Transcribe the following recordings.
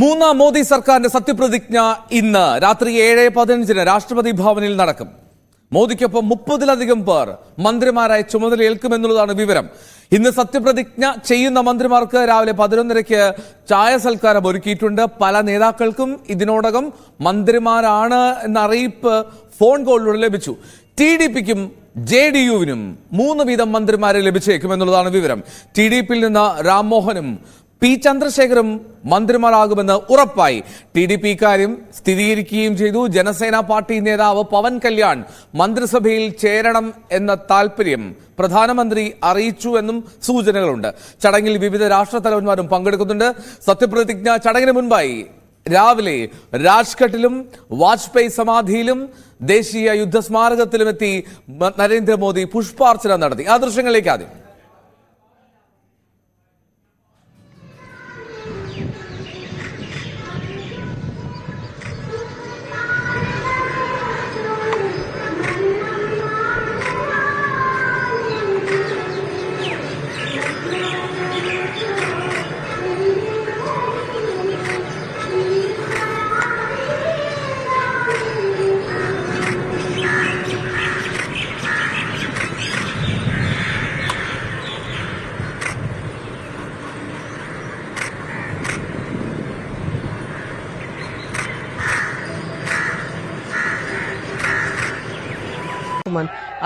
മൂന്നാം മോദി സർക്കാരിന്റെ സത്യപ്രതിജ്ഞ ഇന്ന് രാത്രി ഏഴ് പതിനഞ്ചിന് രാഷ്ട്രപതി ഭവനിൽ നടക്കും മോദിക്കൊപ്പം മുപ്പതിലധികം പേർ മന്ത്രിമാരായി ചുമതലയേൽക്കുമെന്നുള്ളതാണ് വിവരം ഇന്ന് സത്യപ്രതിജ്ഞ ചെയ്യുന്ന മന്ത്രിമാർക്ക് രാവിലെ പതിനൊന്നരയ്ക്ക് ചായ സൽക്കാരം ഒരുക്കിയിട്ടുണ്ട് പല നേതാക്കൾക്കും ഇതിനോടകം മന്ത്രിമാരാണ് എന്ന അറിയിപ്പ് ഫോൺ കോളിലൂടെ ലഭിച്ചു ടി ഡി പിക്കും ജെ ഡി യുവിനും മൂന്ന് വീതം മന്ത്രിമാരെ ലഭിച്ചേക്കുമെന്നുള്ളതാണ് വിവരം ടി ഡി പിയിൽ നിന്ന് രാംമോഹനും പി ചന്ദ്രശേഖരും മന്ത്രിമാരാകുമെന്ന് ഉറപ്പായി ടി ഡി പി കാര്യം സ്ഥിരീകരിക്കുകയും ചെയ്തു ജനസേന പാർട്ടി നേതാവ് പവൻ കല്യാൺ മന്ത്രിസഭയിൽ ചേരണം എന്ന താൽപര്യം പ്രധാനമന്ത്രി അറിയിച്ചു എന്നും സൂചനകളുണ്ട് ചടങ്ങിൽ വിവിധ രാഷ്ട്ര തലവന്മാരും പങ്കെടുക്കുന്നുണ്ട് സത്യപ്രതിജ്ഞ ചടങ്ങിന് മുൻപായി രാവിലെ രാജ്ഘട്ടിലും വാജ്പേയി സമാധിയിലും ദേശീയ യുദ്ധസ്മാരകത്തിലുമെത്തി നരേന്ദ്രമോദി പുഷ്പാർച്ചന നടത്തി ആ ദൃശ്യങ്ങളിലേക്ക് ആദ്യം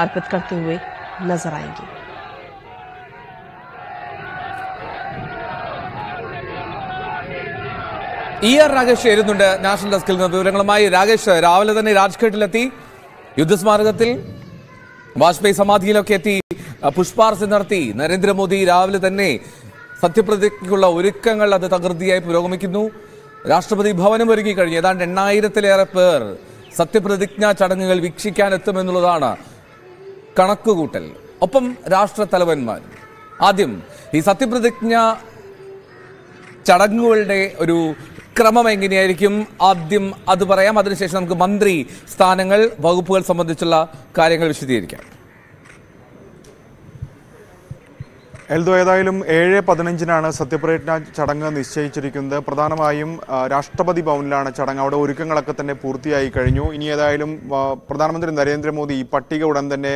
अर्पित करते हुए नजर आएंगे ഇ ആർ രാകേഷ് ചേരുന്നുണ്ട് നാഷണൽ ഡെസ്കിൽ നിന്ന് വിവരങ്ങളുമായി രാകേഷ് രാവിലെ തന്നെ രാജ്ഘട്ടിലെത്തി യുദ്ധസ്മാരകത്തിൽ വാജ്പേയി സമാധിയിലൊക്കെ എത്തി പുഷ്പാർച്ച നടത്തി നരേന്ദ്രമോദി രാവിലെ തന്നെ സത്യപ്രതിജ്ഞയ്ക്കുള്ള ഒരുക്കങ്ങൾ അത് തകൃതിയായി പുരോഗമിക്കുന്നു രാഷ്ട്രപതി ഭവനം ഒരുങ്ങി കഴിഞ്ഞു ഏതാണ്ട് എണ്ണായിരത്തിലേറെ പേർ സത്യപ്രതിജ്ഞാ ചടങ്ങുകൾ വീക്ഷിക്കാനെത്തുമെന്നുള്ളതാണ് എന്നുള്ളതാണ് കണക്കുകൂട്ടൽ ഒപ്പം രാഷ്ട്ര തലവന്മാർ ആദ്യം ഈ സത്യപ്രതിജ്ഞ ചടങ്ങുകളുടെ ഒരു ക്രമം എങ്ങനെയായിരിക്കും ആദ്യം അത് പറയാം അതിനുശേഷം നമുക്ക് മന്ത്രി സ്ഥാനങ്ങൾ വകുപ്പുകൾ സംബന്ധിച്ചുള്ള കാര്യങ്ങൾ വിശദീകരിക്കാം എൽദോ ഏതായാലും ഏഴ് പതിനഞ്ചിനാണ് സത്യപ്രതിജ്ഞ ചടങ്ങ് നിശ്ചയിച്ചിരിക്കുന്നത് പ്രധാനമായും രാഷ്ട്രപതി ഭവനിലാണ് ചടങ്ങ് അവിടെ ഒരുക്കങ്ങളൊക്കെ തന്നെ പൂർത്തിയായി കഴിഞ്ഞു ഇനി ഏതായാലും പ്രധാനമന്ത്രി നരേന്ദ്രമോദി ഈ പട്ടിക ഉടൻ തന്നെ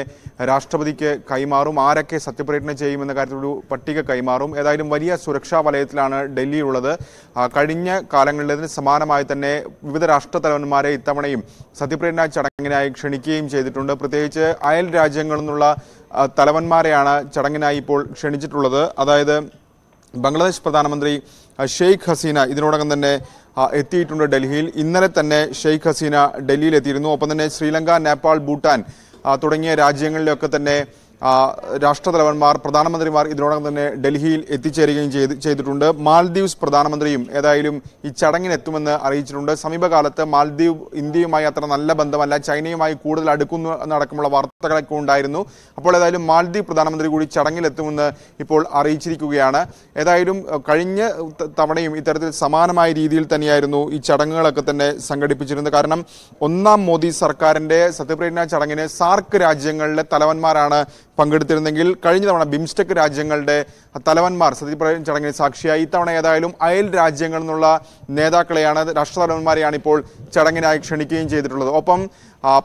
രാഷ്ട്രപതിക്ക് കൈമാറും ആരൊക്കെ സത്യപ്രതിജ്ഞ ചെയ്യുമെന്ന കാര്യത്തിലൊരു പട്ടിക കൈമാറും ഏതായാലും വലിയ സുരക്ഷാ വലയത്തിലാണ് ഡൽഹിയിലുള്ളത് കഴിഞ്ഞ കാലങ്ങളിലേതിന് സമാനമായി തന്നെ വിവിധ രാഷ്ട്ര തലവന്മാരെ ഇത്തവണയും സത്യപ്രതിജ്ഞ ചടങ്ങിനായി ക്ഷണിക്കുകയും ചെയ്തിട്ടുണ്ട് പ്രത്യേകിച്ച് അയൽ രാജ്യങ്ങളിൽ നിന്നുള്ള തലവന്മാരെയാണ് ചടങ്ങിനായി ഇപ്പോൾ ക്ഷണിച്ചിട്ടുള്ളത് അതായത് ബംഗ്ലാദേശ് പ്രധാനമന്ത്രി ഷെയ്ഖ് ഹസീന ഇതിനോടകം തന്നെ എത്തിയിട്ടുണ്ട് ഡൽഹിയിൽ ഇന്നലെ തന്നെ ഷെയ്ഖ് ഹസീന ഡൽഹിയിൽ എത്തിയിരുന്നു ഒപ്പം തന്നെ ശ്രീലങ്ക നേപ്പാൾ ഭൂട്ടാൻ തുടങ്ങിയ രാജ്യങ്ങളിലൊക്കെ തന്നെ രാഷ്ട്രതലവന്മാർ പ്രധാനമന്ത്രിമാർ ഇതിനോടകം തന്നെ ഡൽഹിയിൽ എത്തിച്ചേരുകയും ചെയ്ത് ചെയ്തിട്ടുണ്ട് മാൽദ്വീപ്സ് പ്രധാനമന്ത്രിയും ഏതായാലും ഈ ചടങ്ങിനെത്തുമെന്ന് അറിയിച്ചിട്ടുണ്ട് സമീപകാലത്ത് മാൽദ്വീപ് ഇന്ത്യയുമായി അത്ര നല്ല ബന്ധമല്ല ചൈനയുമായി കൂടുതൽ അടുക്കുന്നു എന്നടക്കമുള്ള വാർത്തകളൊക്കെ ഉണ്ടായിരുന്നു അപ്പോൾ ഏതായാലും മാൽദ്വീപ് പ്രധാനമന്ത്രി കൂടി ചടങ്ങിലെത്തുമെന്ന് ഇപ്പോൾ അറിയിച്ചിരിക്കുകയാണ് ഏതായാലും കഴിഞ്ഞ തവണയും ഇത്തരത്തിൽ സമാനമായ രീതിയിൽ തന്നെയായിരുന്നു ഈ ചടങ്ങുകളൊക്കെ തന്നെ സംഘടിപ്പിച്ചിരുന്നത് കാരണം ഒന്നാം മോദി സർക്കാരിൻ്റെ സത്യപ്രതിജ്ഞാ ചടങ്ങിന് സാർക്ക് രാജ്യങ്ങളിലെ തലവന്മാരാണ് പങ്കെടുത്തിരുന്നെങ്കിൽ കഴിഞ്ഞ തവണ ബിംസ്റ്റെക് രാജ്യങ്ങളുടെ തലവന്മാർ സത്യപ്രകടന ചടങ്ങിൽ സാക്ഷിയായി ഇത്തവണ ഏതായാലും അയൽ രാജ്യങ്ങളിൽ നിന്നുള്ള നേതാക്കളെയാണ് രാഷ്ട്രതലവന്മാരെയാണ് ഇപ്പോൾ ചടങ്ങിനായി ക്ഷണിക്കുകയും ചെയ്തിട്ടുള്ളത് ഒപ്പം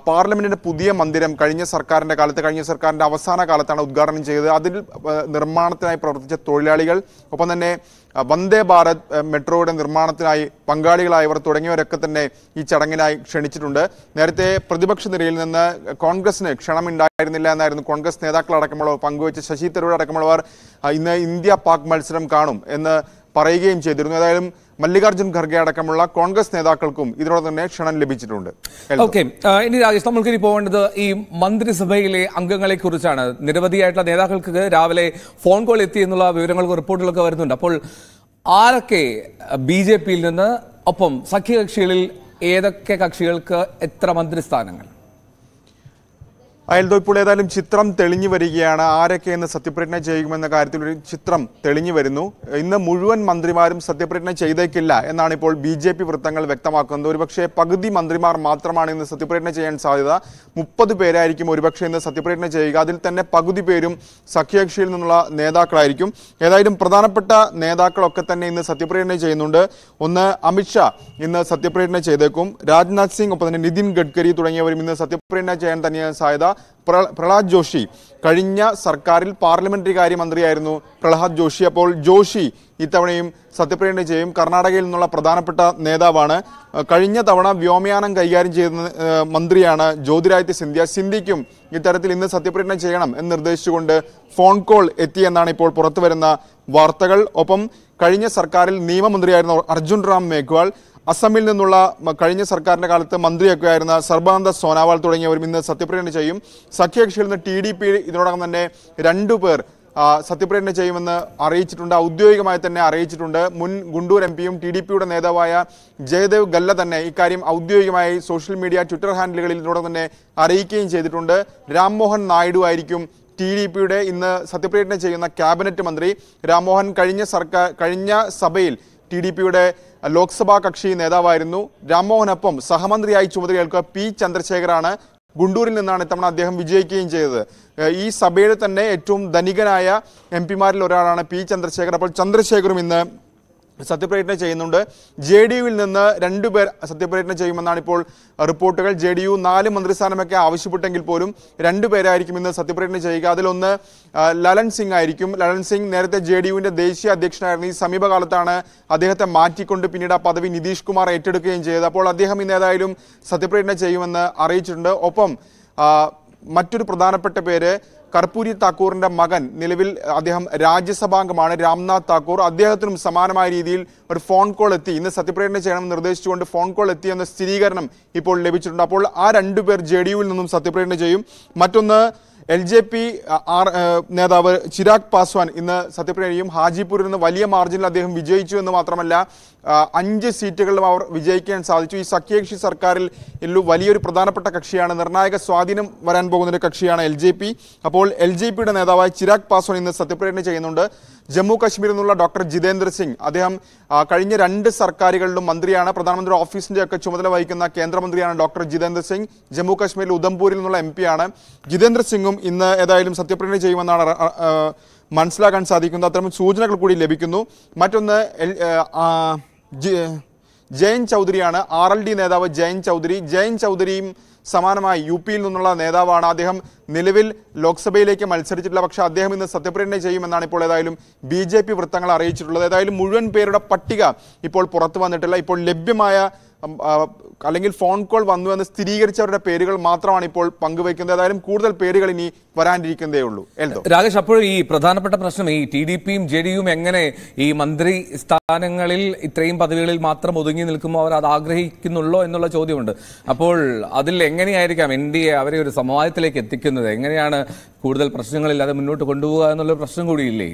പാർലമെന്റിന്റെ പുതിയ മന്ദിരം കഴിഞ്ഞ സർക്കാരിന്റെ കാലത്ത് കഴിഞ്ഞ സർക്കാരിന്റെ അവസാന കാലത്താണ് ഉദ്ഘാടനം ചെയ്തത് അതിൽ നിർമ്മാണത്തിനായി പ്രവർത്തിച്ച തൊഴിലാളികൾ ഒപ്പം തന്നെ വന്ദേ ഭാരത് മെട്രോയുടെ നിർമ്മാണത്തിനായി പങ്കാളികളായവർ തുടങ്ങിയവരൊക്കെ തന്നെ ഈ ചടങ്ങിനായി ക്ഷണിച്ചിട്ടുണ്ട് നേരത്തെ പ്രതിപക്ഷ നിരയിൽ നിന്ന് കോൺഗ്രസിന് ക്ഷണമുണ്ടായിരുന്നില്ല എന്നായിരുന്നു കോൺഗ്രസ് നേതാക്കളടക്കമുള്ളവർ പങ്കുവച്ച് ശശി തരൂർ അടക്കമുള്ളവർ ഇന്ന് ഇന്ത്യ പാക് മത്സരം കാണും എന്ന് പറയുകയും ചെയ്തിരുന്നു ഏതായാലും മല്ലികാർജ്ജുൻ ഖർഗെ അടക്കമുള്ള കോൺഗ്രസ് നേതാക്കൾക്കും ഇതിനോട് തന്നെ ക്ഷണം ലഭിച്ചിട്ടുണ്ട് ഓക്കെ ഇനി രാജേഷ് നമുക്ക് ഇനി പോകേണ്ടത് ഈ മന്ത്രിസഭയിലെ അംഗങ്ങളെ കുറിച്ചാണ് നിരവധിയായിട്ടുള്ള നേതാക്കൾക്ക് രാവിലെ ഫോൺ കോൾ എത്തി എന്നുള്ള വിവരങ്ങൾക്ക് റിപ്പോർട്ടുകളൊക്കെ വരുന്നുണ്ട് അപ്പോൾ ആരൊക്കെ ബി ജെ പിയിൽ നിന്ന് ഒപ്പം സഖ്യകക്ഷികളിൽ ഏതൊക്കെ കക്ഷികൾക്ക് എത്ര മന്ത്രിസ്ഥാനങ്ങൾ അയൽതൊയ്പുൾ ഏതായാലും ചിത്രം തെളിഞ്ഞു വരികയാണ് ആരൊക്കെ സത്യപ്രതിജ്ഞ ചെയ്യുമെന്ന കാര്യത്തിൽ ഒരു ചിത്രം തെളിഞ്ഞു വരുന്നു ഇന്ന് മുഴുവൻ മന്ത്രിമാരും സത്യപ്രതിജ്ഞ ചെയ്തേക്കില്ല എന്നാണ് ഇപ്പോൾ ബി ജെ പി വൃത്തങ്ങൾ വ്യക്തമാക്കുന്നത് ഒരുപക്ഷെ പകുതി മന്ത്രിമാർ മാത്രമാണ് ഇന്ന് സത്യപ്രതിജ്ഞ ചെയ്യാൻ സാധ്യത മുപ്പത് പേരായിരിക്കും ഒരുപക്ഷെ ഇന്ന് സത്യപ്രതിജ്ഞ ചെയ്യുക അതിൽ തന്നെ പകുതി പേരും സഖ്യകക്ഷിയിൽ നിന്നുള്ള നേതാക്കളായിരിക്കും ഏതായാലും പ്രധാനപ്പെട്ട നേതാക്കളൊക്കെ തന്നെ ഇന്ന് സത്യപ്രതിജ്ഞ ചെയ്യുന്നുണ്ട് ഒന്ന് അമിത്ഷാ ഇന്ന് സത്യപ്രതിജ്ഞ ചെയ്തേക്കും രാജ്നാഥ് സിംഗ് ഒപ്പം തന്നെ നിതിൻ ഗഡ്കരി തുടങ്ങിയവരും ഇന്ന് സത്യപ്രതിജ്ഞ ചെയ്യാൻ തന്നെയാണ് സാധ്യത പ്രഹ്ലാദ് ജോഷി കഴിഞ്ഞ സർക്കാരിൽ പാർലമെന്ററി കാര്യമന്ത്രിയായിരുന്നു പ്രഹ്ലാദ് ജോഷി അപ്പോൾ ജോഷി ഇത്തവണയും സത്യപ്രതിജ്ഞ ചെയ്യും കർണാടകയിൽ നിന്നുള്ള പ്രധാനപ്പെട്ട നേതാവാണ് കഴിഞ്ഞ തവണ വ്യോമയാനം കൈകാര്യം ചെയ്യുന്ന മന്ത്രിയാണ് ജ്യോതിരാദിത്യ സിന്ധ്യ സിന്ധ്യയ്ക്കും ഇത്തരത്തിൽ ഇന്ന് സത്യപ്രതിജ്ഞ ചെയ്യണം എന്ന് നിർദ്ദേശിച്ചുകൊണ്ട് ഫോൺ കോൾ എത്തിയെന്നാണ് ഇപ്പോൾ പുറത്തുവരുന്ന വാർത്തകൾ ഒപ്പം കഴിഞ്ഞ സർക്കാരിൽ നിയമമന്ത്രിയായിരുന്ന അർജുൻ റാം മേഘ്വാൾ അസമിൽ നിന്നുള്ള കഴിഞ്ഞ സർക്കാരിൻ്റെ കാലത്ത് മന്ത്രിയൊക്കെ ആയിരുന്ന സർബാനന്ദ സോനാവാൾ തുടങ്ങിയവരും ഇന്ന് സത്യപ്രതിജ്ഞ ചെയ്യും സഖ്യകക്ഷിയിൽ നിന്ന് ടി ഡി പി ഇതിനോടകം തന്നെ രണ്ടു പേർ സത്യപ്രതിജ്ഞ ചെയ്യുമെന്ന് അറിയിച്ചിട്ടുണ്ട് ഔദ്യോഗികമായി തന്നെ അറിയിച്ചിട്ടുണ്ട് മുൻ ഗുണ്ടൂർ എം പിയും ടി ഡി പിയുടെ നേതാവായ ജയദേവ് ഗല്ല തന്നെ ഇക്കാര്യം ഔദ്യോഗികമായി സോഷ്യൽ മീഡിയ ട്വിറ്റർ ഹാൻഡിലുകളിൽ ഇതിനോടകം തന്നെ അറിയിക്കുകയും ചെയ്തിട്ടുണ്ട് രാംമോഹൻ നായിഡു ആയിരിക്കും ടി ഡി പിയുടെ ഇന്ന് സത്യപ്രതിജ്ഞ ചെയ്യുന്ന ക്യാബിനറ്റ് മന്ത്രി രാംമോഹൻ കഴിഞ്ഞ സർക്കാർ കഴിഞ്ഞ സഭയിൽ ടി ഡി പിയുടെ ലോക്സഭാ കക്ഷി നേതാവായിരുന്നു രാംമോഹനൊപ്പം സഹമന്ത്രിയായി ചുമതലയേൽക്കുക പി ചന്ദ്രശേഖരാണ് ഗുണ്ടൂരിൽ നിന്നാണ് ഇത്തവണ അദ്ദേഹം വിജയിക്കുകയും ചെയ്തത് ഈ സഭയിൽ തന്നെ ഏറ്റവും ധനികനായ എം പിമാരിൽ ഒരാളാണ് പി ചന്ദ്രശേഖർ അപ്പോൾ ചന്ദ്രശേഖറും ഇന്ന് സത്യപ്രതിജ്ഞ ചെയ്യുന്നുണ്ട് ജെ ഡി യുവിൽ നിന്ന് രണ്ടുപേർ സത്യപ്രതിജ്ഞ ചെയ്യുമെന്നാണ് ഇപ്പോൾ റിപ്പോർട്ടുകൾ ജെ ഡി യു നാല് മന്ത്രിസ്ഥാനമൊക്കെ ആവശ്യപ്പെട്ടെങ്കിൽ പോലും രണ്ടുപേരായിരിക്കും ഇന്ന് സത്യപ്രതിജ്ഞ ചെയ്യുക അതിലൊന്ന് ലലൻ സിംഗ് ആയിരിക്കും ലലൻ സിംഗ് നേരത്തെ ജെ ഡി യുവിൻ്റെ ദേശീയ അധ്യക്ഷനായിരുന്നു ഈ സമീപകാലത്താണ് അദ്ദേഹത്തെ മാറ്റിക്കൊണ്ട് പിന്നീട് ആ പദവി നിതീഷ് കുമാർ ഏറ്റെടുക്കുകയും ചെയ്തത് അപ്പോൾ അദ്ദേഹം ഇന്ന് ഏതായാലും സത്യപ്രതിജ്ഞ ചെയ്യുമെന്ന് അറിയിച്ചിട്ടുണ്ട് ഒപ്പം മറ്റൊരു പ്രധാനപ്പെട്ട പേര് കർപ്പൂരി താക്കൂറിന്റെ മകൻ നിലവിൽ അദ്ദേഹം രാജ്യസഭാംഗമാണ് രാംനാഥ് താക്കൂർ അദ്ദേഹത്തിനും സമാനമായ രീതിയിൽ ഒരു ഫോൺ കോൾ എത്തി ഇന്ന് സത്യപ്രേരണ ചെയ്യണമെന്ന് നിർദ്ദേശിച്ചുകൊണ്ട് ഫോൺ കോൾ എത്തി എന്ന സ്ഥിരീകരണം ഇപ്പോൾ ലഭിച്ചിട്ടുണ്ട് അപ്പോൾ ആ പേർ ജെ നിന്നും സത്യപ്രേരണ ചെയ്യും മറ്റൊന്ന് എൽ ജെ പി ആർ നേതാവ് ചിരാഗ് പാസ്വാൻ ഇന്ന് സത്യപ്രേരണയും ഹാജിപൂരിൽ നിന്ന് വലിയ മാർജിനിൽ അദ്ദേഹം വിജയിച്ചു എന്ന് മാത്രമല്ല അഞ്ച് സീറ്റുകളിലും അവർ വിജയിക്കാൻ സാധിച്ചു ഈ സഖ്യകക്ഷി സർക്കാരിൽ വലിയൊരു പ്രധാനപ്പെട്ട കക്ഷിയാണ് നിർണായക സ്വാധീനം വരാൻ പോകുന്ന ഒരു കക്ഷിയാണ് എൽ ജെ പി അപ്പോൾ എൽ ജെ പിയുടെ നേതാവായ ചിരാഗ് പാസ്വാൻ ഇന്ന് സത്യപ്രതിജ്ഞ ചെയ്യുന്നുണ്ട് ജമ്മു കാശ്മീരിൽ നിന്നുള്ള ഡോക്ടർ ജിതേന്ദ്ര സിംഗ് അദ്ദേഹം കഴിഞ്ഞ രണ്ട് സർക്കാരുകളിലും മന്ത്രിയാണ് പ്രധാനമന്ത്രി ഓഫീസിൻ്റെ ഒക്കെ ചുമതല വഹിക്കുന്ന കേന്ദ്രമന്ത്രിയാണ് ഡോക്ടർ ജിതേന്ദ്ര സിംഗ് ജമ്മു കാശ്മീരിൽ ഉദംപൂരിൽ നിന്നുള്ള എം പിയാണ് ജിതേന്ദ്ര സിംഗും ഇന്ന് ഏതായാലും സത്യപ്രതിജ്ഞ ചെയ്യുമെന്നാണ് മനസ്സിലാക്കാൻ സാധിക്കുന്നത് അത്തരം സൂചനകൾ കൂടി ലഭിക്കുന്നു മറ്റൊന്ന് ജയൻ ചൗധരിയാണ് ആർ എൽ ഡി നേതാവ് ജയൻ ചൗധരി ജയൻ ചൗധരിയും സമാനമായി യു പിയിൽ നിന്നുള്ള നേതാവാണ് അദ്ദേഹം നിലവിൽ ലോക്സഭയിലേക്ക് മത്സരിച്ചിട്ടില്ല പക്ഷേ അദ്ദേഹം ഇന്ന് സത്യപ്രതിജ്ഞ ചെയ്യുമെന്നാണ് ഇപ്പോൾ ഏതായാലും ബി ജെ പി വൃത്തങ്ങൾ അറിയിച്ചിട്ടുള്ളത് ഏതായാലും മുഴുവൻ പേരുടെ പട്ടിക ഇപ്പോൾ പുറത്തു വന്നിട്ടില്ല ഇപ്പോൾ ലഭ്യമായ അല്ലെങ്കിൽ ഫോൺ കോൾ വന്നു എന്ന് സ്ഥിരീകരിച്ചവരുടെ പേരുകൾ മാത്രമാണ് ഇപ്പോൾ പങ്കുവയ്ക്കുന്നത് ഏതായാലും കൂടുതൽ പേരുകൾ ഇനി വരാനിരിക്കുന്നതേ ഉള്ളൂ എൽദോ രാകേഷ് അപ്പോൾ ഈ പ്രധാനപ്പെട്ട പ്രശ്നം ഈ ടി ഡി പിയും ജെ ഡിയും എങ്ങനെ ഈ മന്ത്രി സ്ഥാനങ്ങളിൽ ഇത്രയും പദവികളിൽ മാത്രം ഒതുങ്ങി നിൽക്കുമ്പോൾ അവർ അത് ആഗ്രഹിക്കുന്നുള്ളോ എന്നുള്ള ചോദ്യമുണ്ട് അപ്പോൾ അതിൽ എങ്ങനെയായിരിക്കാം എൻ ഡി എ അവരെ ഒരു സമവായത്തിലേക്ക് എത്തിക്കുന്നത് എങ്ങനെയാണ് കൂടുതൽ പ്രശ്നങ്ങളില്ലാതെ മുന്നോട്ട് കൊണ്ടുപോകുക എന്നുള്ള പ്രശ്നം കൂടിയില്ലേ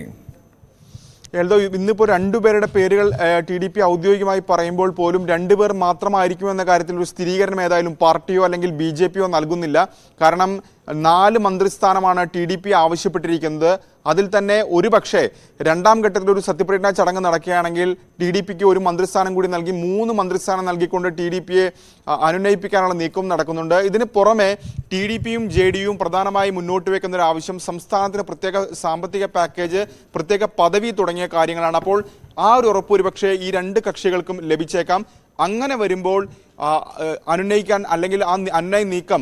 ലളിത ഇന്നിപ്പോൾ രണ്ടുപേരുടെ പേരുകൾ ടി ഡി പി ഔദ്യോഗികമായി പറയുമ്പോൾ പോലും രണ്ടുപേർ മാത്രമായിരിക്കും എന്ന കാര്യത്തിൽ ഒരു സ്ഥിരീകരണം ഏതായാലും പാർട്ടിയോ അല്ലെങ്കിൽ ബി ജെ പിയോ നൽകുന്നില്ല കാരണം നാല് മന്ത്രിസ്ഥാനമാണ് ടി ഡി പി ആവശ്യപ്പെട്ടിരിക്കുന്നത് അതിൽ തന്നെ ഒരു പക്ഷേ രണ്ടാം ഘട്ടത്തിൽ ഒരു സത്യപ്രതിജ്ഞാ ചടങ്ങ് നടക്കുകയാണെങ്കിൽ ടി ഡി പിക്ക് ഒരു മന്ത്രിസ്ഥാനം കൂടി നൽകി മൂന്ന് മന്ത്രിസ്ഥാനം നൽകിക്കൊണ്ട് ടി ഡി പിയെ അനുനയിപ്പിക്കാനുള്ള നീക്കം നടക്കുന്നുണ്ട് ഇതിന് പുറമെ ടി ഡി പിയും ജെ ഡിയും പ്രധാനമായി മുന്നോട്ട് വെക്കുന്ന ഒരു ആവശ്യം സംസ്ഥാനത്തിന് പ്രത്യേക സാമ്പത്തിക പാക്കേജ് പ്രത്യേക പദവി തുടങ്ങിയ കാര്യങ്ങളാണ് അപ്പോൾ ആ ഒരു ഉറപ്പ് ഒരുപക്ഷെ ഈ രണ്ട് കക്ഷികൾക്കും ലഭിച്ചേക്കാം അങ്ങനെ വരുമ്പോൾ അനുനയിക്കാൻ അല്ലെങ്കിൽ ആ അനുനയ നീക്കം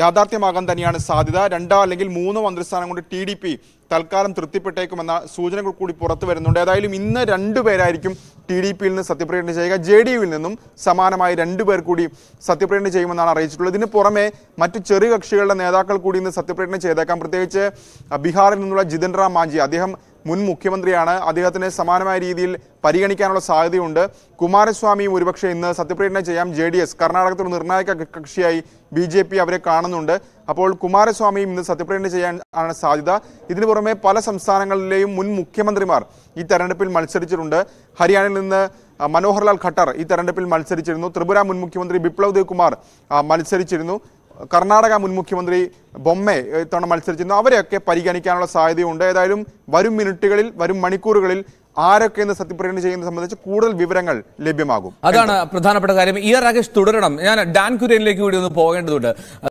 യാഥാർത്ഥ്യമാകാൻ തന്നെയാണ് സാധ്യത രണ്ടോ അല്ലെങ്കിൽ മൂന്നോ മന്ത്രിസ്ഥാനം കൊണ്ട് ടി ഡി പി തൽക്കാലം തൃപ്തിപ്പെട്ടേക്കുമെന്ന സൂചനകൾ കൂടി പുറത്തു വരുന്നുണ്ട് ഏതായാലും ഇന്ന് രണ്ടുപേരായിരിക്കും ടി ഡി പിയിൽ നിന്ന് സത്യപ്രതിജ്ഞ ചെയ്യുക ജെ ഡി യുവിൽ നിന്നും സമാനമായി രണ്ടുപേർ കൂടി സത്യപ്രതിജ്ഞ ചെയ്യുമെന്നാണ് അറിയിച്ചിട്ടുള്ളത് ഇതിന് പുറമെ മറ്റു ചെറിയ കക്ഷികളുടെ നേതാക്കൾ കൂടി ഇന്ന് സത്യപ്രതിജ്ഞ ചെയ്തേക്കാം പ്രത്യേകിച്ച് ബീഹാറിൽ നിന്നുള്ള ജിതൻ റാം മാഞ്ചി അദ്ദേഹം മുൻ മുഖ്യമന്ത്രിയാണ് അദ്ദേഹത്തിന് സമാനമായ രീതിയിൽ പരിഗണിക്കാനുള്ള സാധ്യതയുണ്ട് കുമാരസ്വാമിയും ഒരുപക്ഷെ ഇന്ന് സത്യപ്രതിജ്ഞ ചെയ്യാം ജെ ഡി എസ് കർണാടകത്തിൽ നിർണായക കക്ഷിയായി ബി ജെ പി അവരെ കാണുന്നുണ്ട് അപ്പോൾ കുമാരസ്വാമിയും ഇന്ന് സത്യപ്രതിജ്ഞ ചെയ്യാൻ ആണ് സാധ്യത ഇതിനു പുറമെ പല സംസ്ഥാനങ്ങളിലെയും മുൻ മുഖ്യമന്ത്രിമാർ ഈ തെരഞ്ഞെടുപ്പിൽ മത്സരിച്ചിട്ടുണ്ട് ഹരിയാനയിൽ നിന്ന് മനോഹർലാൽ ഖട്ടർ ഈ തെരഞ്ഞെടുപ്പിൽ മത്സരിച്ചിരുന്നു ത്രിപുര മുൻ മുഖ്യമന്ത്രി ബിപ്ലവ് ദേവ് കുമാർ മത്സരിച്ചിരുന്നു കർണാടക മുൻ മുഖ്യമന്ത്രി ബൊമ്മെ ഇത്തവണ മത്സരിച്ചിരുന്നു അവരെയൊക്കെ പരിഗണിക്കാനുള്ള സാധ്യതയുണ്ട് ഏതായാലും വരും മിനിറ്റുകളിൽ വരും മണിക്കൂറുകളിൽ ആരൊക്കെ എന്ന് സത്യപ്രതിജ്ഞ ചെയ്യുന്നത് സംബന്ധിച്ച് കൂടുതൽ വിവരങ്ങൾ ലഭ്യമാകും അതാണ് പ്രധാനപ്പെട്ട കാര്യം ആർ രാകേഷ് തുടരണം ഞാൻ ഡാൻ കുര്യനിലേക്ക് കൂടി ഒന്ന് പോകേണ്ടതുണ്ട്